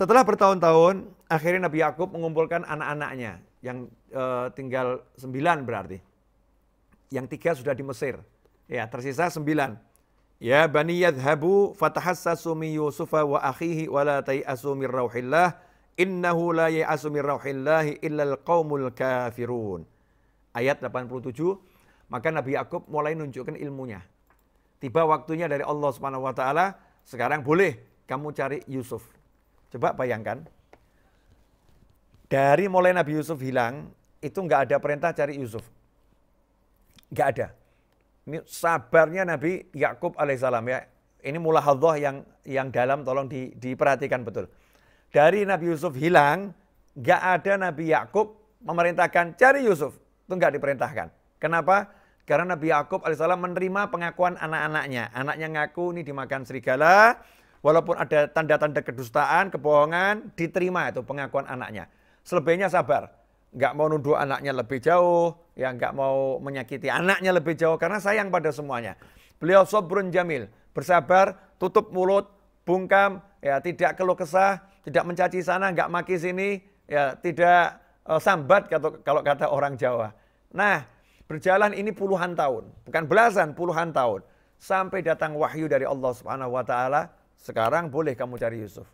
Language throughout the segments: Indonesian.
Setelah bertahun-tahun, akhirnya Nabi Yakub mengumpulkan anak-anaknya yang e, tinggal sembilan berarti. Yang tiga sudah di Mesir. Ya, tersisa sembilan. Ya bani yadhabu fatahassasu min Yusufa wa akhihi wa la tay'asu min rauhillah innahu la ya'asu min rauhillahi illa al kafirun. Ayat 87, maka Nabi Yakub mulai nunjukkan ilmunya. Tiba waktunya dari Allah Subhanahu wa taala, sekarang boleh kamu cari Yusuf Coba bayangkan, dari mulai Nabi Yusuf hilang, itu nggak ada perintah cari Yusuf. Nggak ada. Ini sabarnya Nabi Yakub alaihissalam ya. Ini mula Allah yang yang dalam tolong di, diperhatikan betul. Dari Nabi Yusuf hilang, nggak ada Nabi Yakub memerintahkan cari Yusuf. Itu nggak diperintahkan. Kenapa? Karena Nabi Yakub alaihissalam menerima pengakuan anak-anaknya. Anaknya ngaku ini dimakan serigala, walaupun ada tanda-tanda kedustaan, kebohongan, diterima itu pengakuan anaknya. Selebihnya sabar, nggak mau nuduh anaknya lebih jauh, ya nggak mau menyakiti anaknya lebih jauh karena sayang pada semuanya. Beliau sobrun jamil, bersabar, tutup mulut, bungkam, ya tidak keluh kesah, tidak mencaci sana, nggak maki sini, ya tidak uh, sambat kalau kata orang Jawa. Nah, berjalan ini puluhan tahun, bukan belasan, puluhan tahun sampai datang wahyu dari Allah Subhanahu wa taala sekarang boleh kamu cari Yusuf.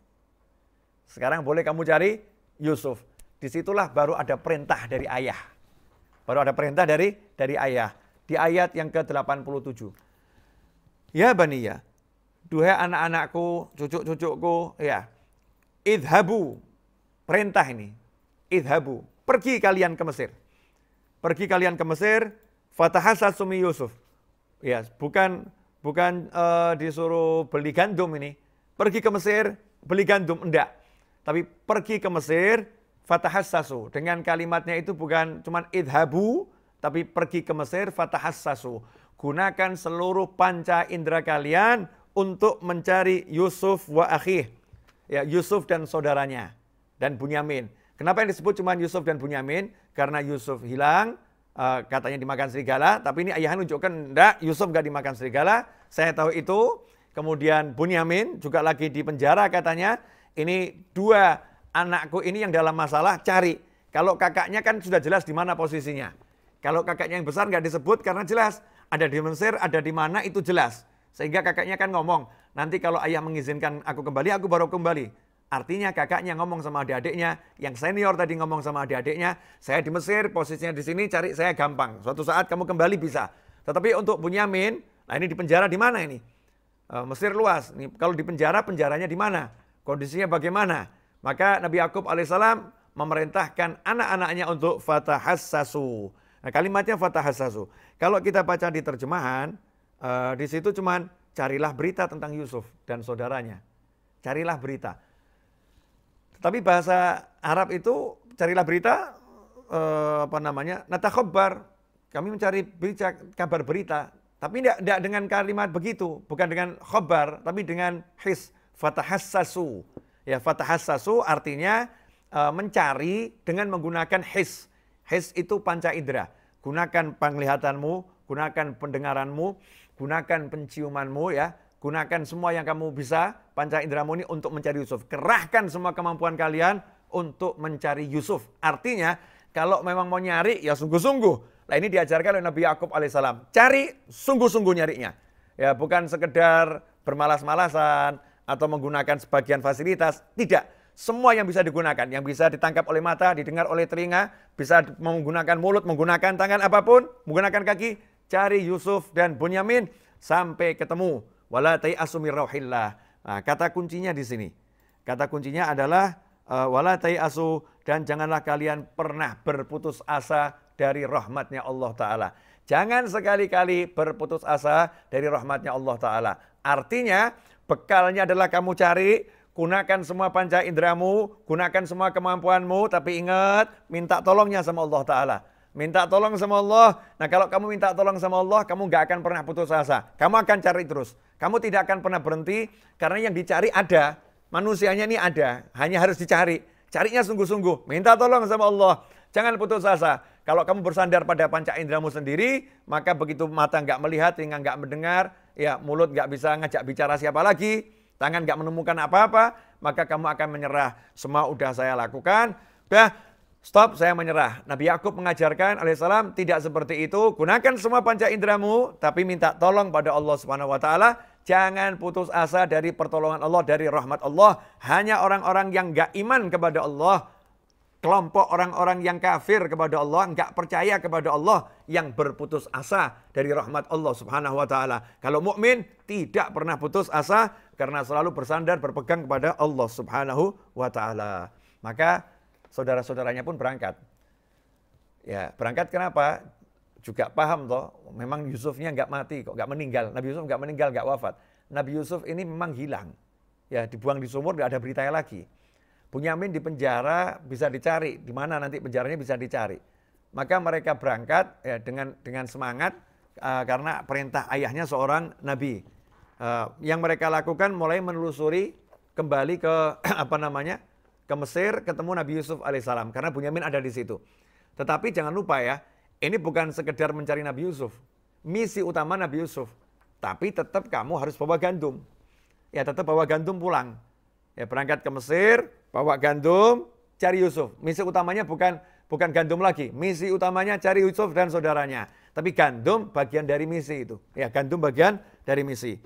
Sekarang boleh kamu cari Yusuf. Disitulah baru ada perintah dari ayah. Baru ada perintah dari dari ayah. Di ayat yang ke-87. Ya Baniya, duhai anak-anakku, cucuk-cucukku, ya. Idhabu, perintah ini. Idhabu, pergi kalian ke Mesir. Pergi kalian ke Mesir, fatahasat sumi Yusuf. Ya, bukan Bukan uh, disuruh beli gandum ini. Pergi ke Mesir, beli gandum. Enggak. Tapi pergi ke Mesir, fatahassasu. Dengan kalimatnya itu bukan cuman idhabu, tapi pergi ke Mesir, fatahassasu. Gunakan seluruh panca indera kalian untuk mencari Yusuf wa akhih. Ya, Yusuf dan saudaranya. Dan Bunyamin. Kenapa yang disebut cuma Yusuf dan Bunyamin? Karena Yusuf hilang, eh, katanya dimakan serigala, tapi ini ayah nunjukkan enggak, Yusuf enggak dimakan serigala, saya tahu itu. Kemudian Bunyamin juga lagi di penjara katanya. Ini dua anakku ini yang dalam masalah cari. Kalau kakaknya kan sudah jelas di mana posisinya. Kalau kakaknya yang besar nggak disebut karena jelas. Ada di Mesir, ada di mana itu jelas. Sehingga kakaknya kan ngomong, nanti kalau ayah mengizinkan aku kembali, aku baru kembali. Artinya kakaknya ngomong sama adik-adiknya, yang senior tadi ngomong sama adik-adiknya, saya di Mesir, posisinya di sini, cari saya gampang. Suatu saat kamu kembali bisa. Tetapi untuk Bunyamin, Nah ini di penjara di mana ini? Eh, Mesir luas. Ini kalau di penjara, penjaranya di mana? Kondisinya bagaimana? Maka Nabi Yakub alaihissalam memerintahkan anak-anaknya untuk fatahassasu. Nah, kalimatnya fatahassasu. Kalau kita baca di terjemahan, eh, di situ cuman carilah berita tentang Yusuf dan saudaranya. Carilah berita. Tetapi bahasa Arab itu carilah berita eh, apa namanya? Natakhobar. Kami mencari berita, kabar berita tapi tidak dengan kalimat begitu, bukan dengan khobar, tapi dengan his fatahassasu. Ya, fatahassasu artinya e, mencari dengan menggunakan his. His itu panca indera. Gunakan penglihatanmu, gunakan pendengaranmu, gunakan penciumanmu ya, gunakan semua yang kamu bisa, panca indera ini untuk mencari Yusuf. Kerahkan semua kemampuan kalian untuk mencari Yusuf. Artinya, kalau memang mau nyari ya sungguh-sungguh Nah ini diajarkan oleh Nabi Yakub alaihissalam. Cari sungguh-sungguh nyarinya. Ya bukan sekedar bermalas-malasan atau menggunakan sebagian fasilitas. Tidak. Semua yang bisa digunakan, yang bisa ditangkap oleh mata, didengar oleh telinga, bisa menggunakan mulut, menggunakan tangan apapun, menggunakan kaki, cari Yusuf dan Bunyamin sampai ketemu. Wala asumir rohillah. Nah, kata kuncinya di sini. Kata kuncinya adalah eh, wala asu dan janganlah kalian pernah berputus asa dari rahmatnya Allah Ta'ala. Jangan sekali-kali berputus asa dari rahmatnya Allah Ta'ala. Artinya bekalnya adalah kamu cari, gunakan semua panca indramu, gunakan semua kemampuanmu, tapi ingat minta tolongnya sama Allah Ta'ala. Minta tolong sama Allah. Nah kalau kamu minta tolong sama Allah, kamu gak akan pernah putus asa. Kamu akan cari terus. Kamu tidak akan pernah berhenti karena yang dicari ada. Manusianya ini ada, hanya harus dicari. Carinya sungguh-sungguh. Minta tolong sama Allah. Jangan putus asa. Kalau kamu bersandar pada panca indramu sendiri, maka begitu mata nggak melihat, telinga nggak mendengar, ya mulut nggak bisa ngajak bicara siapa lagi, tangan nggak menemukan apa-apa, maka kamu akan menyerah. Semua udah saya lakukan, udah stop saya menyerah. Nabi Yakub mengajarkan alaihissalam tidak seperti itu. Gunakan semua panca indramu, tapi minta tolong pada Allah Subhanahu wa taala. Jangan putus asa dari pertolongan Allah, dari rahmat Allah. Hanya orang-orang yang nggak iman kepada Allah kelompok orang-orang yang kafir kepada Allah, enggak percaya kepada Allah yang berputus asa dari rahmat Allah Subhanahu wa taala. Kalau mukmin tidak pernah putus asa karena selalu bersandar berpegang kepada Allah Subhanahu wa taala. Maka saudara-saudaranya pun berangkat. Ya, berangkat kenapa? Juga paham toh, memang Yusufnya enggak mati kok, enggak meninggal. Nabi Yusuf enggak meninggal, enggak wafat. Nabi Yusuf ini memang hilang. Ya, dibuang di sumur, enggak ada beritanya lagi. Bunyamin di penjara bisa dicari, di mana nanti penjaranya bisa dicari. Maka mereka berangkat ya, dengan dengan semangat uh, karena perintah ayahnya seorang nabi. Uh, yang mereka lakukan mulai menelusuri kembali ke apa namanya ke Mesir ketemu Nabi Yusuf alaihissalam karena Bunyamin ada di situ. Tetapi jangan lupa ya, ini bukan sekedar mencari Nabi Yusuf. Misi utama Nabi Yusuf. Tapi tetap kamu harus bawa gandum. Ya tetap bawa gandum pulang. Ya berangkat ke Mesir, bawa gandum, cari Yusuf. Misi utamanya bukan bukan gandum lagi. Misi utamanya cari Yusuf dan saudaranya. Tapi gandum bagian dari misi itu. Ya, gandum bagian dari misi.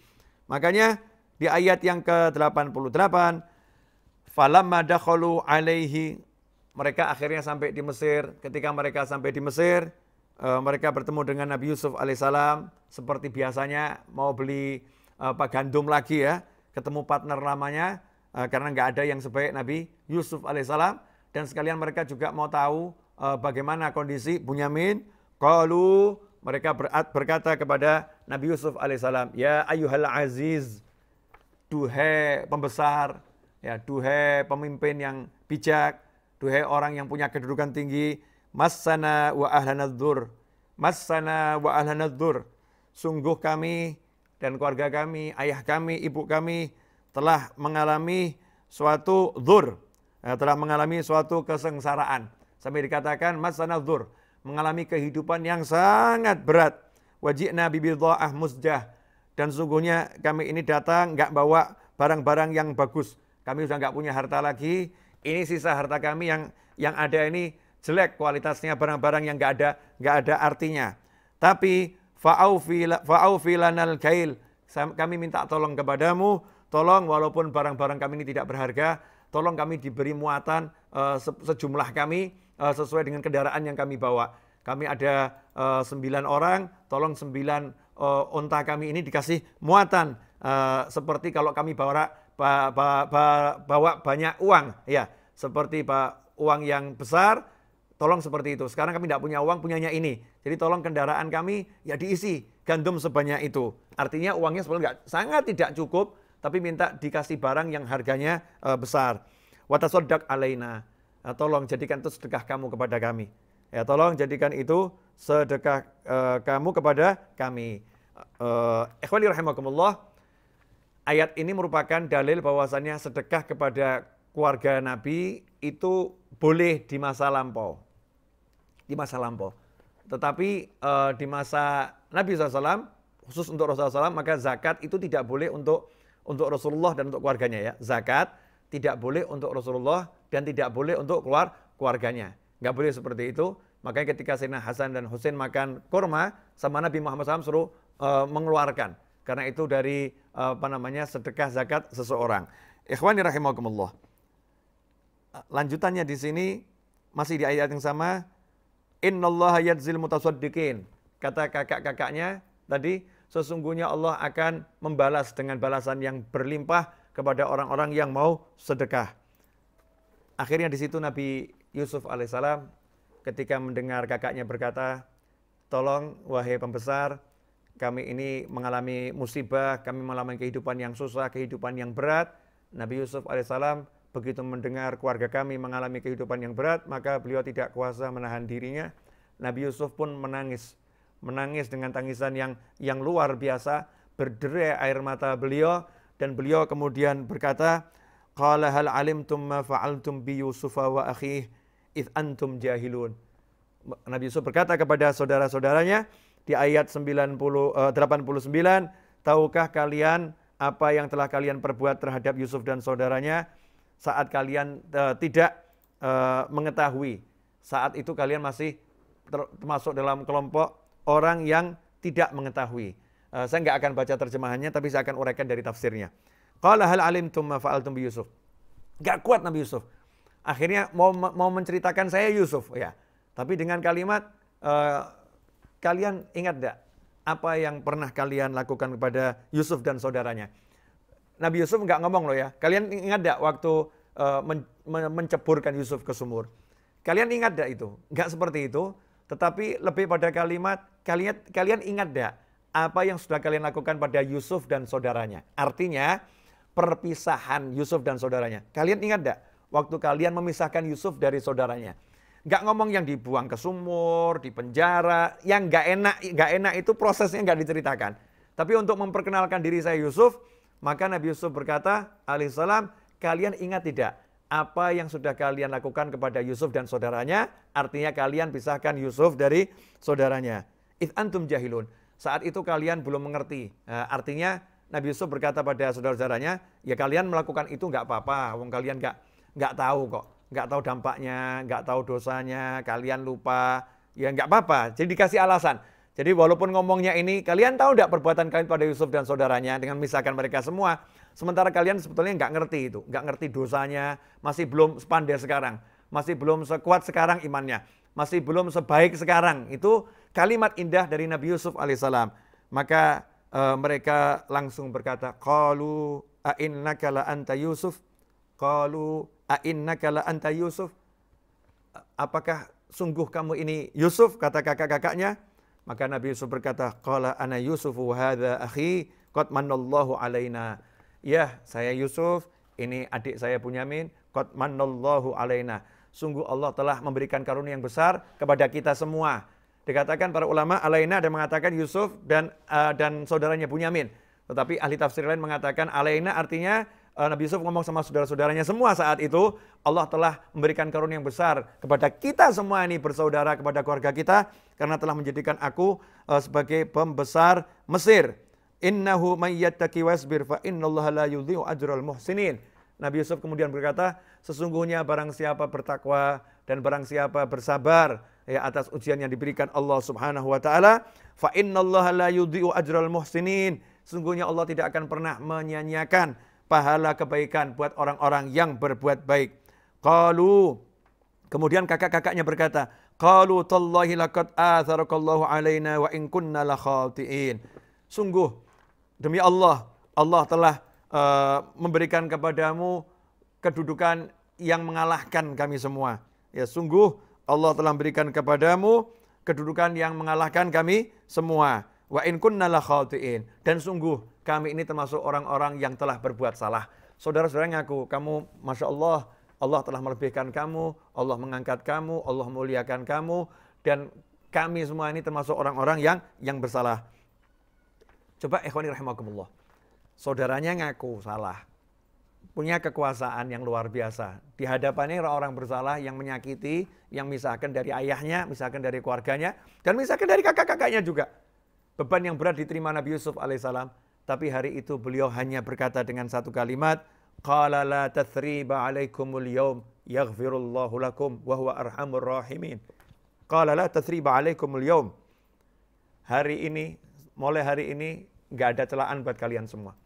Makanya di ayat yang ke-88 falamma dakhalu alaihi mereka akhirnya sampai di Mesir. Ketika mereka sampai di Mesir, eh, mereka bertemu dengan Nabi Yusuf alaihissalam seperti biasanya mau beli apa eh, gandum lagi ya, ketemu partner lamanya, Eh, karena nggak ada yang sebaik Nabi Yusuf alaihissalam dan sekalian mereka juga mau tahu eh, bagaimana kondisi Bunyamin. Kalau mereka berkata kepada Nabi Yusuf alaihissalam, ya ayuhal aziz, duhe pembesar, ya duhe pemimpin yang bijak, duhe orang yang punya kedudukan tinggi, masana wa ahlanadzur, masana wa ahlanadzur, sungguh kami dan keluarga kami, ayah kami, ibu kami, telah mengalami suatu dur, eh, telah mengalami suatu kesengsaraan. Sampai dikatakan masana dur, mengalami kehidupan yang sangat berat. Wajibna Bidho'ah musjah. Dan sungguhnya kami ini datang nggak bawa barang-barang yang bagus. Kami sudah nggak punya harta lagi. Ini sisa harta kami yang yang ada ini jelek kualitasnya barang-barang yang nggak ada nggak ada artinya. Tapi fa'aufi lanal kail. Kami minta tolong kepadamu Tolong walaupun barang-barang kami ini tidak berharga, tolong kami diberi muatan uh, sejumlah kami uh, sesuai dengan kendaraan yang kami bawa. Kami ada uh, sembilan orang, tolong sembilan uh, onta kami ini dikasih muatan uh, seperti kalau kami bawa ba, ba, ba, bawa banyak uang, ya seperti ba, uang yang besar, tolong seperti itu. Sekarang kami tidak punya uang, punyanya ini. Jadi tolong kendaraan kami ya diisi gandum sebanyak itu. Artinya uangnya sebenarnya sangat tidak cukup, tapi minta dikasih barang yang harganya uh, besar. Watasodak alaina. Nah, tolong jadikan itu sedekah kamu kepada kami. Ya, tolong jadikan itu sedekah uh, kamu kepada kami. Uh, rahimakumullah. Ayat ini merupakan dalil bahwasannya sedekah kepada keluarga Nabi itu boleh di masa lampau. Di masa lampau. Tetapi uh, di masa Nabi SAW, khusus untuk Rasulullah SAW, maka zakat itu tidak boleh untuk untuk Rasulullah dan untuk keluarganya ya. Zakat tidak boleh untuk Rasulullah dan tidak boleh untuk keluar keluarganya. Nggak boleh seperti itu. Makanya ketika Sayyidina Hasan dan Husain makan kurma sama Nabi Muhammad SAW suruh uh, mengeluarkan. Karena itu dari uh, apa namanya sedekah zakat seseorang. Ikhwani rahimakumullah. Lanjutannya di sini masih di ayat yang sama. Allah yadzil mutasaddiqin. Kata kakak-kakaknya tadi sesungguhnya Allah akan membalas dengan balasan yang berlimpah kepada orang-orang yang mau sedekah. Akhirnya di situ Nabi Yusuf alaihissalam ketika mendengar kakaknya berkata, "Tolong wahai pembesar, kami ini mengalami musibah, kami mengalami kehidupan yang susah, kehidupan yang berat." Nabi Yusuf alaihissalam begitu mendengar keluarga kami mengalami kehidupan yang berat, maka beliau tidak kuasa menahan dirinya. Nabi Yusuf pun menangis menangis dengan tangisan yang yang luar biasa, berderai air mata beliau dan beliau kemudian berkata, "Qala hal alimtum ma fa'altum bi Yusuf wa akhih id antum jahilun." Nabi Yusuf berkata kepada saudara-saudaranya di ayat 90, 89, eh, "Tahukah kalian apa yang telah kalian perbuat terhadap Yusuf dan saudaranya saat kalian uh, tidak uh, mengetahui?" Saat itu kalian masih termasuk dalam kelompok orang yang tidak mengetahui. Eh, saya nggak akan baca terjemahannya, tapi saya akan uraikan dari tafsirnya. Qala hal alim tumma fa'altum bi Yusuf. Gak kuat Nabi Yusuf. Akhirnya mau mau menceritakan saya Yusuf ya. Tapi dengan kalimat uh, kalian ingat tidak apa yang pernah kalian lakukan kepada Yusuf dan saudaranya? Nabi Yusuf nggak ngomong loh ya. Kalian ingat tidak waktu uh, men men menceburkan Yusuf ke sumur? Kalian ingat tidak itu? Nggak seperti itu. Tetapi lebih pada kalimat, kalian, kalian ingat tidak apa yang sudah kalian lakukan pada Yusuf dan saudaranya. Artinya perpisahan Yusuf dan saudaranya. Kalian ingat tidak waktu kalian memisahkan Yusuf dari saudaranya. Gak ngomong yang dibuang ke sumur, di penjara, yang gak enak, gak enak itu prosesnya gak diceritakan. Tapi untuk memperkenalkan diri saya Yusuf, maka Nabi Yusuf berkata, alaihissalam, kalian ingat tidak apa yang sudah kalian lakukan kepada Yusuf dan saudaranya, artinya kalian pisahkan Yusuf dari saudaranya. If antum jahilun. Saat itu kalian belum mengerti. Eh, artinya Nabi Yusuf berkata pada saudara-saudaranya, ya kalian melakukan itu nggak apa-apa, wong kalian nggak nggak tahu kok, nggak tahu dampaknya, nggak tahu dosanya, kalian lupa, ya nggak apa-apa. Jadi dikasih alasan. Jadi walaupun ngomongnya ini, kalian tahu nggak perbuatan kalian pada Yusuf dan saudaranya dengan misalkan mereka semua, Sementara kalian sebetulnya nggak ngerti itu, nggak ngerti dosanya, masih belum sepandai sekarang, masih belum sekuat sekarang imannya, masih belum sebaik sekarang. Itu kalimat indah dari Nabi Yusuf alaihissalam. Maka e, mereka langsung berkata, Qalu a'inna kala anta Yusuf? Qalu a'inna kala anta Yusuf? Apakah sungguh kamu ini Yusuf? Kata kakak-kakaknya. Maka Nabi Yusuf berkata, Qala ana Yusuf hadha akhi, qad manallahu alaina Ya, saya Yusuf, ini adik saya Bunyamin, qad manallahu alaina. Sungguh Allah telah memberikan karunia yang besar kepada kita semua. Dikatakan para ulama alaina ada mengatakan Yusuf dan uh, dan saudaranya Bunyamin. Tetapi ahli tafsir lain mengatakan alaina artinya uh, Nabi Yusuf ngomong sama saudara-saudaranya semua saat itu, Allah telah memberikan karunia yang besar kepada kita semua ini bersaudara kepada keluarga kita karena telah menjadikan aku uh, sebagai pembesar Mesir. Innahu mayyattaqi wasbir fa innallaha la yudhi'u ajral muhsinin. Nabi Yusuf kemudian berkata, sesungguhnya barang siapa bertakwa dan barang siapa bersabar ya atas ujian yang diberikan Allah Subhanahu wa taala, fa innallaha la yudhi'u ajral muhsinin. Sesungguhnya Allah tidak akan pernah menyanyiakan pahala kebaikan buat orang-orang yang berbuat baik. Qalu Kemudian kakak-kakaknya berkata, "Qalu tallahi laqad atharakallahu alaina wa in kunna la khati'in. Sungguh Demi Allah, Allah telah uh, memberikan kepadamu kedudukan yang mengalahkan kami semua. Ya sungguh Allah telah berikan kepadamu kedudukan yang mengalahkan kami semua. Wa in kunna khati'in. Dan sungguh kami ini termasuk orang-orang yang telah berbuat salah. Saudara-saudara ngaku, kamu Masya Allah, Allah telah melebihkan kamu, Allah mengangkat kamu, Allah muliakan kamu, dan kami semua ini termasuk orang-orang yang yang bersalah. Coba ikhwani rahimakumullah. Saudaranya ngaku salah. Punya kekuasaan yang luar biasa. Di hadapannya orang orang bersalah yang menyakiti, yang misalkan dari ayahnya, misalkan dari keluarganya, dan misalkan dari kakak-kakaknya juga. Beban yang berat diterima Nabi Yusuf alaihissalam. Tapi hari itu beliau hanya berkata dengan satu kalimat, Qala la tathriba alaikumul yawm yaghfirullahu lakum wa huwa arhamur rahimin. Qala la tathriba alaikumul yawm. Hari ini mulai hari ini nggak ada celaan buat kalian semua.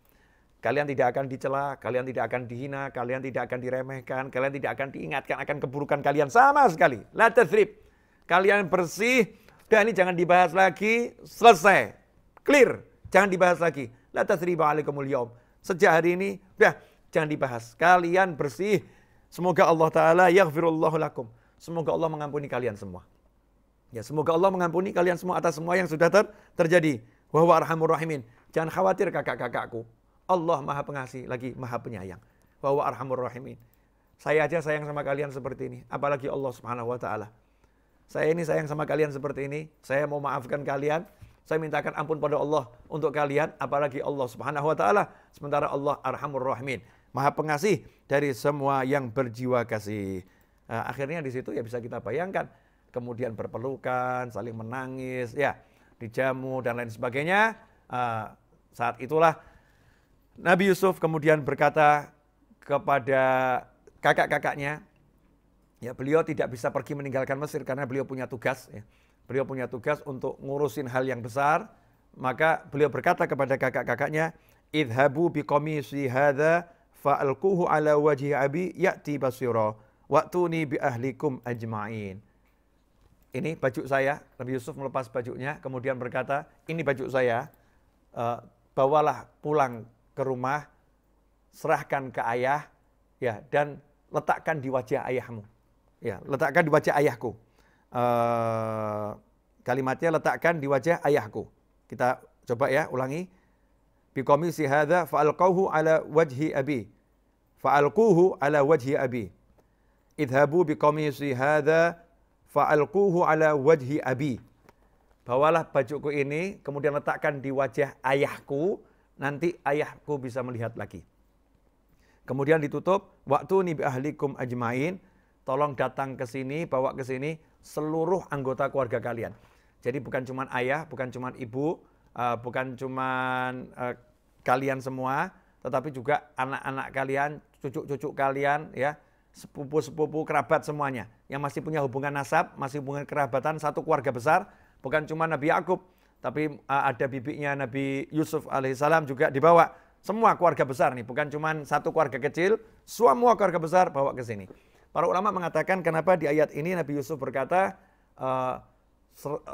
Kalian tidak akan dicela, kalian tidak akan dihina, kalian tidak akan diremehkan, kalian tidak akan diingatkan akan keburukan kalian sama sekali. La trip, Kalian bersih, dan ini jangan dibahas lagi, selesai. Clear, jangan dibahas lagi. La trip, alaikumul yaum. Sejak hari ini, dah jangan dibahas. Kalian bersih. Semoga Allah taala yaghfirullahu lakum. Semoga Allah mengampuni kalian semua. Ya, semoga Allah mengampuni kalian semua atas semua yang sudah ter terjadi. Wahai arhamur rahimin. Jangan khawatir kakak-kakakku. Allah Maha Pengasih lagi Maha Penyayang. Wahai arhamur rahimin. Saya aja sayang sama kalian seperti ini, apalagi Allah Subhanahu wa taala. Saya ini sayang sama kalian seperti ini, saya mau maafkan kalian, saya mintakan ampun pada Allah untuk kalian, apalagi Allah Subhanahu wa taala. Sementara Allah Arhamur Rahimin, Maha Pengasih dari semua yang berjiwa kasih. Nah, akhirnya di situ ya bisa kita bayangkan, kemudian berpelukan, saling menangis, ya dijamu dan lain sebagainya. Ah, saat itulah Nabi Yusuf kemudian berkata kepada kakak-kakaknya, ya beliau tidak bisa pergi meninggalkan Mesir karena beliau punya tugas. Ya. Beliau punya tugas untuk ngurusin hal yang besar. Maka beliau berkata kepada kakak-kakaknya, idhabu biqamisi hadha fa'alkuhu ala wajhi abi ya'ti waktu wa'tuni bi ahlikum ajma'in ini baju saya. Nabi Yusuf melepas bajunya, kemudian berkata, ini baju saya, e, bawalah pulang ke rumah, serahkan ke ayah, ya dan letakkan di wajah ayahmu. Ya, letakkan di wajah ayahku. E, kalimatnya letakkan di wajah ayahku. Kita coba ya, ulangi. Biqamisi sihada fa'alqahu ala wajhi abi. Fa'alquhu ala wajhi abi. Idhabu biqamisi hadza fa'alquhu ala wajhi abi. Bawalah bajuku ini, kemudian letakkan di wajah ayahku, nanti ayahku bisa melihat lagi. Kemudian ditutup, waktu nibi ahlikum ajmain, tolong datang ke sini, bawa ke sini seluruh anggota keluarga kalian. Jadi bukan cuma ayah, bukan cuma ibu, eh, bukan cuma eh, kalian semua, tetapi juga anak-anak kalian, cucu-cucu kalian, ya, sepupu-sepupu kerabat semuanya yang masih punya hubungan nasab, masih hubungan kerabatan satu keluarga besar, bukan cuma Nabi Yakub, tapi eh, ada bibinya Nabi Yusuf alaihissalam juga dibawa. Semua keluarga besar nih, bukan cuma satu keluarga kecil, semua keluarga besar bawa ke sini. Para ulama mengatakan kenapa di ayat ini Nabi Yusuf berkata eh,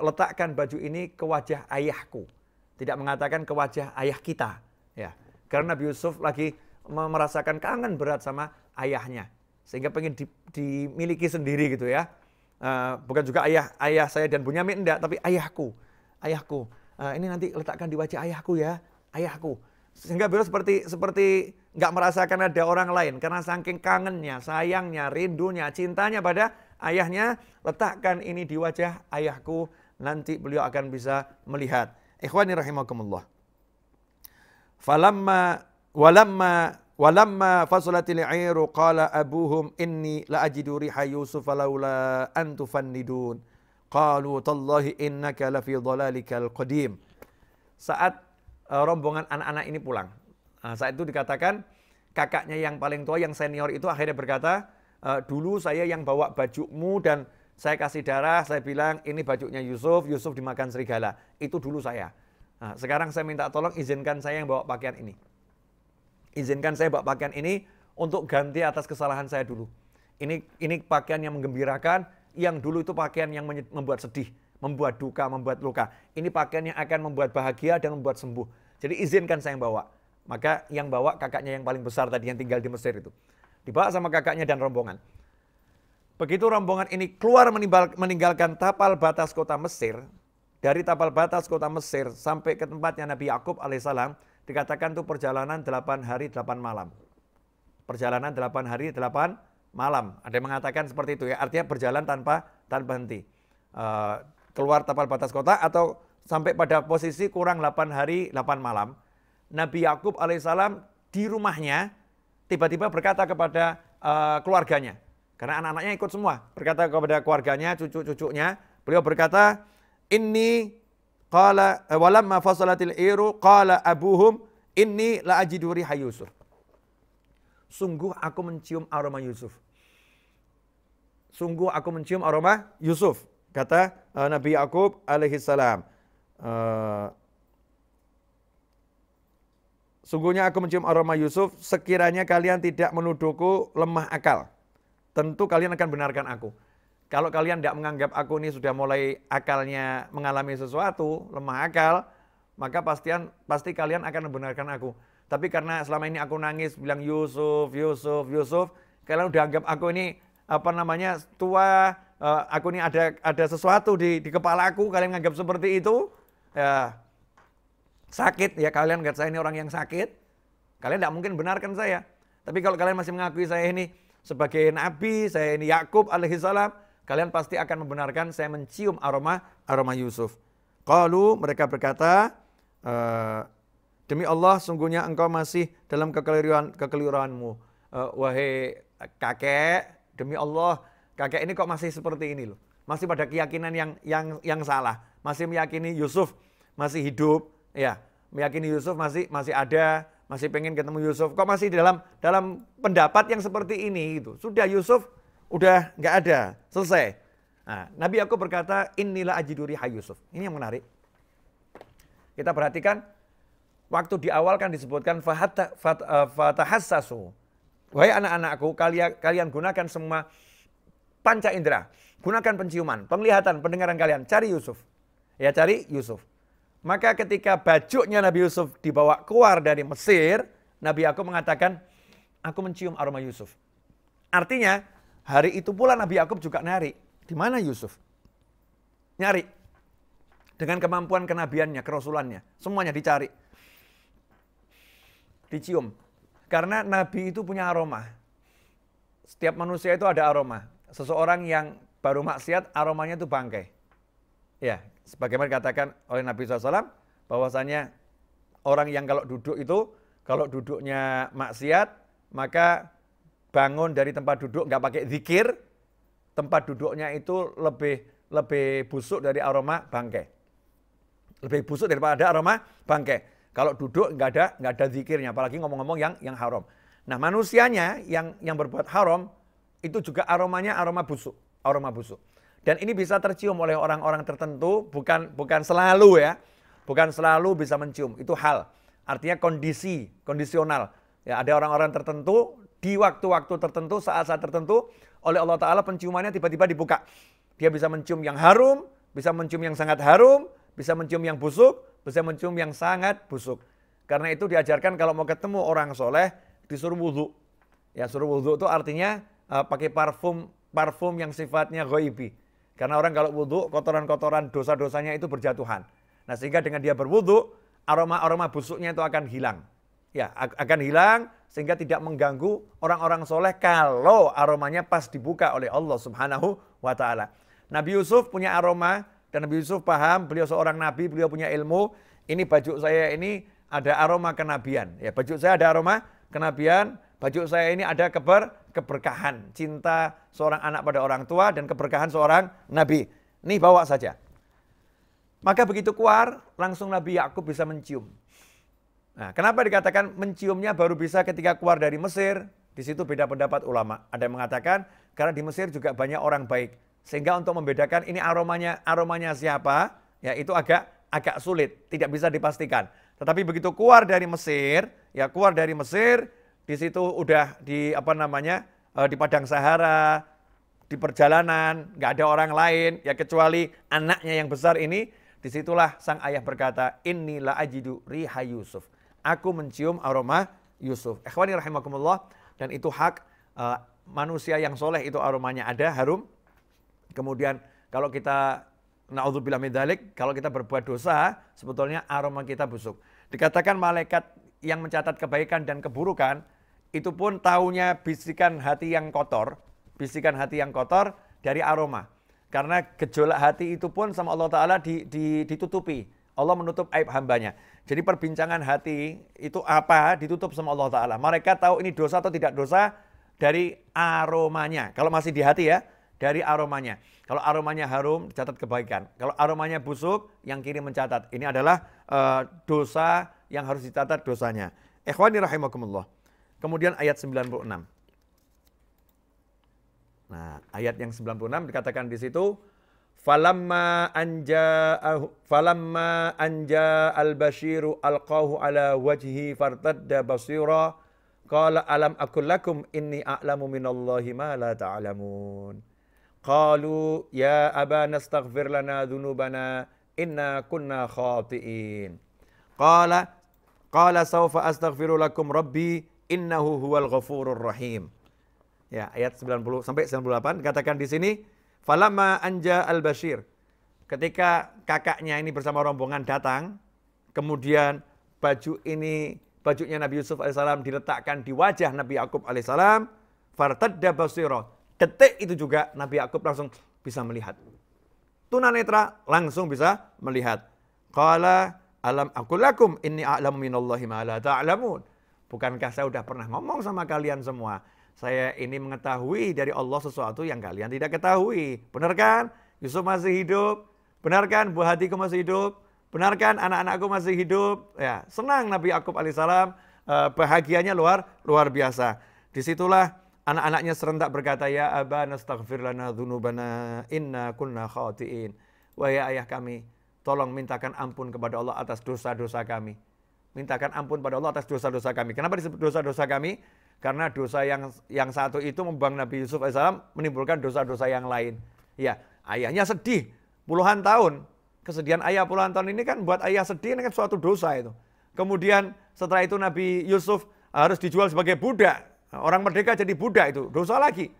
letakkan baju ini ke wajah ayahku, tidak mengatakan ke wajah ayah kita, ya. Karena Nabi Yusuf lagi merasakan kangen berat sama ayahnya sehingga pengen di, dimiliki sendiri gitu ya. Uh, bukan juga ayah ayah saya dan Bunyamin enggak, tapi ayahku, ayahku. Uh, ini nanti letakkan di wajah ayahku ya, ayahku. Sehingga beliau seperti seperti nggak merasakan ada orang lain karena saking kangennya, sayangnya, rindunya, cintanya pada ayahnya, letakkan ini di wajah ayahku, nanti beliau akan bisa melihat. Ikhwani rahimakumullah. Falamma walamma Walamma fasalatil airu qala abuhum inni la ajidu riha Yusuf laula an tufannidun. Qalu tallahi innaka lafi dhalalikal qadim. Saat uh, rombongan anak-anak ini pulang. Nah, saat itu dikatakan kakaknya yang paling tua yang senior itu akhirnya berkata, e, "Dulu saya yang bawa bajumu dan saya kasih darah, saya bilang ini bajunya Yusuf, Yusuf dimakan serigala. Itu dulu saya. Nah, sekarang saya minta tolong izinkan saya yang bawa pakaian ini." izinkan saya bawa pakaian ini untuk ganti atas kesalahan saya dulu. Ini ini pakaian yang menggembirakan, yang dulu itu pakaian yang membuat sedih, membuat duka, membuat luka. Ini pakaian yang akan membuat bahagia dan membuat sembuh. Jadi izinkan saya yang bawa. Maka yang bawa kakaknya yang paling besar tadi yang tinggal di Mesir itu. Dibawa sama kakaknya dan rombongan. Begitu rombongan ini keluar meninggalkan tapal batas kota Mesir, dari tapal batas kota Mesir sampai ke tempatnya Nabi Yakub alaihissalam, Dikatakan itu perjalanan 8 hari 8 malam. Perjalanan 8 hari 8 malam. Ada yang mengatakan seperti itu ya. Artinya berjalan tanpa tanpa henti. Uh, keluar tapal batas kota atau sampai pada posisi kurang 8 hari 8 malam. Nabi Yakub alaihissalam di rumahnya tiba-tiba berkata kepada uh, keluarganya. Karena anak-anaknya ikut semua. Berkata kepada keluarganya, cucu-cucunya. Beliau berkata, ini Qala eh, walamma fasalatil iru qala abuhum inni la ajidu riha Yusuf. Sungguh aku mencium aroma Yusuf. Sungguh aku mencium aroma Yusuf. Kata uh, Nabi Yakub alaihi salam. Uh, Sungguhnya aku mencium aroma Yusuf, sekiranya kalian tidak menuduhku lemah akal. Tentu kalian akan benarkan aku. Kalau kalian tidak menganggap aku ini sudah mulai akalnya mengalami sesuatu, lemah akal, maka pastian pasti kalian akan membenarkan aku. Tapi karena selama ini aku nangis bilang Yusuf, Yusuf, Yusuf, kalian udah anggap aku ini apa namanya tua, eh, aku ini ada ada sesuatu di di kepala aku, kalian anggap seperti itu. Ya, sakit ya kalian nggak saya ini orang yang sakit. Kalian tidak mungkin benarkan saya. Tapi kalau kalian masih mengakui saya ini sebagai nabi, saya ini Yakub alaihissalam, kalian pasti akan membenarkan saya mencium aroma aroma Yusuf. lalu mereka berkata, e, demi Allah sungguhnya engkau masih dalam kekeliruan kekeliruanmu. E, wahai kakek, demi Allah kakek ini kok masih seperti ini loh. Masih pada keyakinan yang yang yang salah, masih meyakini Yusuf masih hidup, ya. Meyakini Yusuf masih masih ada, masih pengen ketemu Yusuf. Kok masih dalam dalam pendapat yang seperti ini itu. Sudah Yusuf udah nggak ada, selesai. Nah, Nabi aku berkata, inilah ajiduri hai Yusuf. Ini yang menarik. Kita perhatikan, waktu di awal kan disebutkan, eh, fatahassasu. Wahai anak-anakku, kalian, kalian gunakan semua panca indera. Gunakan penciuman, penglihatan, pendengaran kalian. Cari Yusuf. Ya, cari Yusuf. Maka ketika bajunya Nabi Yusuf dibawa keluar dari Mesir, Nabi aku mengatakan, aku mencium aroma Yusuf. Artinya, Hari itu pula Nabi Yakub juga nyari. Di mana Yusuf? Nyari. Dengan kemampuan kenabiannya, kerasulannya. Semuanya dicari. Dicium. Karena Nabi itu punya aroma. Setiap manusia itu ada aroma. Seseorang yang baru maksiat, aromanya itu bangkai. Ya, sebagaimana dikatakan oleh Nabi SAW, bahwasanya orang yang kalau duduk itu, kalau duduknya maksiat, maka bangun dari tempat duduk nggak pakai zikir, tempat duduknya itu lebih lebih busuk dari aroma bangkai. Lebih busuk daripada aroma bangkai. Kalau duduk nggak ada nggak ada zikirnya, apalagi ngomong-ngomong yang yang haram. Nah manusianya yang yang berbuat haram itu juga aromanya aroma busuk, aroma busuk. Dan ini bisa tercium oleh orang-orang tertentu, bukan bukan selalu ya, bukan selalu bisa mencium. Itu hal, artinya kondisi, kondisional. Ya, ada orang-orang tertentu di waktu-waktu tertentu, saat-saat tertentu oleh Allah Ta'ala penciumannya tiba-tiba dibuka. Dia bisa mencium yang harum, bisa mencium yang sangat harum, bisa mencium yang busuk, bisa mencium yang sangat busuk. Karena itu diajarkan kalau mau ketemu orang soleh disuruh wudhu. Ya suruh wudhu itu artinya uh, pakai parfum parfum yang sifatnya goibi. Karena orang kalau wudhu kotoran-kotoran dosa-dosanya itu berjatuhan. Nah sehingga dengan dia berwudhu aroma-aroma busuknya itu akan hilang. Ya akan hilang sehingga tidak mengganggu orang-orang soleh kalau aromanya pas dibuka oleh Allah Subhanahu wa taala. Nabi Yusuf punya aroma dan Nabi Yusuf paham, beliau seorang nabi, beliau punya ilmu. Ini baju saya ini ada aroma kenabian. Ya, baju saya ada aroma kenabian, baju saya ini ada keber keberkahan, cinta seorang anak pada orang tua dan keberkahan seorang nabi. Nih bawa saja. Maka begitu keluar, langsung Nabi Yakub bisa mencium. Nah, kenapa dikatakan menciumnya baru bisa ketika keluar dari Mesir? Di situ beda pendapat ulama. Ada yang mengatakan karena di Mesir juga banyak orang baik. Sehingga untuk membedakan ini aromanya aromanya siapa, ya itu agak agak sulit, tidak bisa dipastikan. Tetapi begitu keluar dari Mesir, ya keluar dari Mesir, di situ udah di apa namanya eh, di padang Sahara, di perjalanan, nggak ada orang lain, ya kecuali anaknya yang besar ini, disitulah sang ayah berkata, inilah ajidu riha Yusuf aku mencium aroma Yusuf. Ikhwani rahimakumullah dan itu hak uh, manusia yang soleh itu aromanya ada harum. Kemudian kalau kita naudzubillah midzalik, kalau kita berbuat dosa, sebetulnya aroma kita busuk. Dikatakan malaikat yang mencatat kebaikan dan keburukan, itu pun taunya bisikan hati yang kotor, bisikan hati yang kotor dari aroma. Karena gejolak hati itu pun sama Allah Ta'ala ditutupi. Allah menutup aib hambanya. Jadi perbincangan hati itu apa ditutup sama Allah Ta'ala. Mereka tahu ini dosa atau tidak dosa dari aromanya. Kalau masih di hati ya, dari aromanya. Kalau aromanya harum, catat kebaikan. Kalau aromanya busuk, yang kiri mencatat. Ini adalah uh, dosa yang harus dicatat dosanya. Ikhwani rahimakumullah. Kemudian ayat 96. Nah, ayat yang 96 dikatakan di situ, Falamma anja falamma anja al-bashiru alqahu ala wajhi fartadda basira qala alam akul lakum inni a'lamu minallahi ma la ta'lamun. Qalu ya abana astaghfir lana dhunubana inna kunna khati'in. Qala qala sawfa astaghfiru lakum rabbi innahu huwal ghafurur rahim. Ya, ayat 90 sampai 98 katakan di sini Falama anja al-Bashir. Ketika kakaknya ini bersama rombongan datang, kemudian baju ini, bajunya Nabi Yusuf alaihissalam diletakkan di wajah Nabi Yakub alaihissalam, fartadda basiro. Detik itu juga Nabi Yakub langsung bisa melihat. Tunanetra langsung bisa melihat. Qala alam akulakum inni a'lamu minallahi ma la ta'lamun. Bukankah saya sudah pernah ngomong sama kalian semua? Saya ini mengetahui dari Allah sesuatu yang kalian tidak ketahui. Benar kan? Yusuf masih hidup. Benar kan? Buah hatiku masih hidup. Benar kan? Anak-anakku masih hidup. Ya, senang Nabi Yakub alaihissalam eh, bahagianya luar luar biasa. Disitulah anak-anaknya serentak berkata, Ya abana astaghfir lana dhunubana inna kunna khatiin. Wahai ayah kami, tolong mintakan ampun kepada Allah atas dosa-dosa kami. Mintakan ampun pada Allah atas dosa-dosa kami. Kenapa disebut dosa-dosa kami? Karena dosa yang yang satu itu membuang Nabi Yusuf AS menimbulkan dosa-dosa yang lain. Ya, ayahnya sedih puluhan tahun. Kesedihan ayah puluhan tahun ini kan buat ayah sedih ini kan suatu dosa itu. Kemudian setelah itu Nabi Yusuf harus dijual sebagai budak. Orang merdeka jadi budak itu, dosa lagi.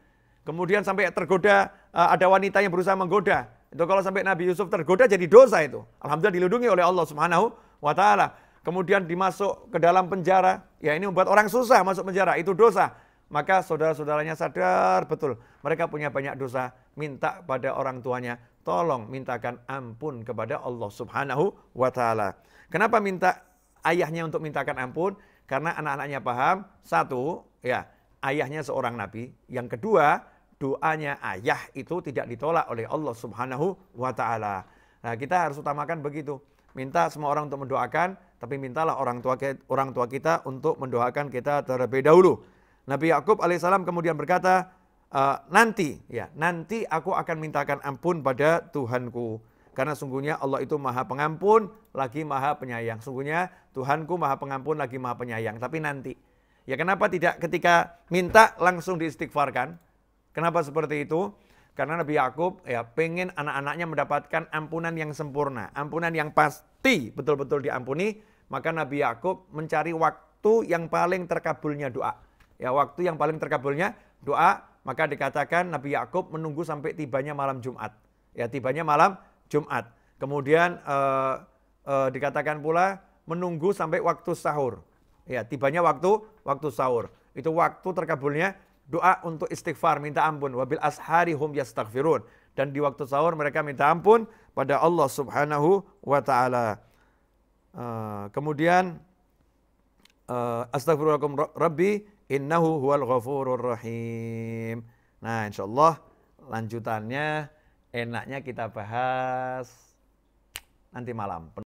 Kemudian sampai tergoda eh, ada wanita yang berusaha menggoda. Itu kalau sampai Nabi Yusuf tergoda jadi dosa itu. Alhamdulillah dilindungi oleh Allah Subhanahu wa taala kemudian dimasuk ke dalam penjara, ya ini membuat orang susah masuk penjara, itu dosa. Maka saudara-saudaranya sadar betul, mereka punya banyak dosa, minta pada orang tuanya, tolong mintakan ampun kepada Allah Subhanahu wa taala. Kenapa minta ayahnya untuk mintakan ampun? Karena anak-anaknya paham, satu, ya, ayahnya seorang nabi, yang kedua, doanya ayah itu tidak ditolak oleh Allah Subhanahu wa taala. Nah, kita harus utamakan begitu minta semua orang untuk mendoakan, tapi mintalah orang tua orang tua kita untuk mendoakan kita terlebih dahulu. Nabi Yakub alaihissalam kemudian berkata, e, nanti ya nanti aku akan mintakan ampun pada Tuhanku karena sungguhnya Allah itu maha pengampun lagi maha penyayang. Sungguhnya Tuhanku maha pengampun lagi maha penyayang. Tapi nanti ya kenapa tidak ketika minta langsung diistighfarkan? Kenapa seperti itu? Karena Nabi Yakub ya pengen anak-anaknya mendapatkan ampunan yang sempurna, ampunan yang pasti betul-betul diampuni, maka Nabi Yakub mencari waktu yang paling terkabulnya doa. Ya, waktu yang paling terkabulnya doa, maka dikatakan Nabi Yakub menunggu sampai tibanya malam Jumat. Ya, tibanya malam Jumat. Kemudian eh, eh, dikatakan pula menunggu sampai waktu sahur. Ya, tibanya waktu waktu sahur. Itu waktu terkabulnya doa untuk istighfar, minta ampun. Wabil ashari hum yastaghfirun. Dan di waktu sahur mereka minta ampun pada Allah subhanahu wa ta'ala. Eh, kemudian, uh, eh, astagfirullahaladzim rabbi innahu huwal ghafurur rahim. Nah insyaAllah lanjutannya enaknya kita bahas nanti malam.